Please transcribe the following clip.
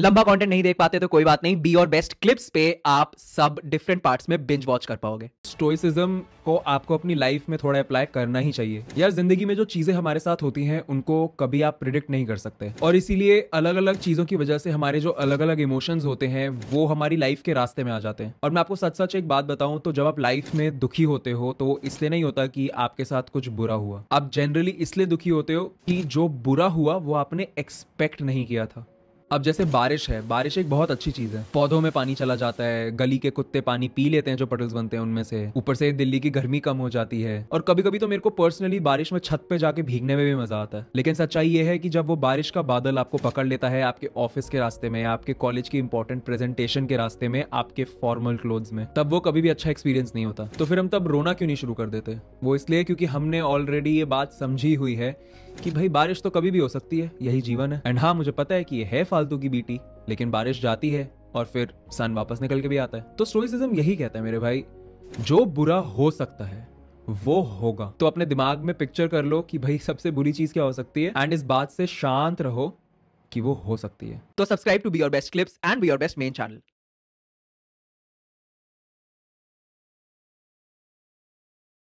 लंबा कंटेंट नहीं देख पाते तो कोई बात नहीं बी और बेस्ट क्लिप्स पे आप सब डिफरेंट पार्ट्स में बिंज वॉच कर पाओगे स्टोइसिज्म को आपको अपनी लाइफ में थोड़ा अप्लाई करना ही चाहिए यार जिंदगी में जो चीजें हमारे साथ होती हैं उनको कभी आप प्रिडिक्ट नहीं कर सकते और इसीलिए अलग अलग चीजों की वजह से हमारे जो अलग अलग इमोशंस होते हैं वो हमारी लाइफ के रास्ते में आ जाते हैं और मैं आपको सच सच एक बात बताऊं तो जब आप लाइफ में दुखी होते हो तो इसलिए नहीं होता कि आपके साथ कुछ बुरा हुआ आप जनरली इसलिए दुखी होते हो कि जो बुरा हुआ वो आपने एक्सपेक्ट नहीं किया था अब जैसे बारिश है बारिश एक बहुत अच्छी चीज है पौधों में पानी चला जाता है गली के कुत्ते पानी पी लेते हैं जो पटल्स बनते हैं उनमें से ऊपर से दिल्ली की गर्मी कम हो जाती है और कभी कभी तो मेरे को पर्सनली बारिश में छत पे जाके भीगने में भी मजा आता है लेकिन सच्चाई ये है कि जब वो बारिश का बादल आपको पकड़ लेता है आपके ऑफिस के रास्ते में आपके कॉलेज की इंपॉर्टेंट प्रेजेंटेशन के रास्ते में आपके फॉर्मल क्लोथ में तब वो कभी भी अच्छा एक्सपीरियंस नहीं होता तो फिर हम तब रोना क्यों नहीं शुरू कर देते वो इसलिए क्योंकि हमने ऑलरेडी ये बात समझी हुई है कि भाई बारिश तो कभी भी हो सकती है यही जीवन है एंड हाँ मुझे पता है कि ये है फालतू की बीटी लेकिन बारिश जाती है और फिर सन वापस निकल के भी आता है तो स्टोइसिज्म यही कहता है मेरे भाई जो बुरा हो सकता है वो होगा तो अपने दिमाग में पिक्चर कर लो कि भाई सबसे बुरी चीज क्या हो सकती है एंड इस बात से शांत रहो कि वो हो सकती है तो subscribe to be your best clips and be your best main channel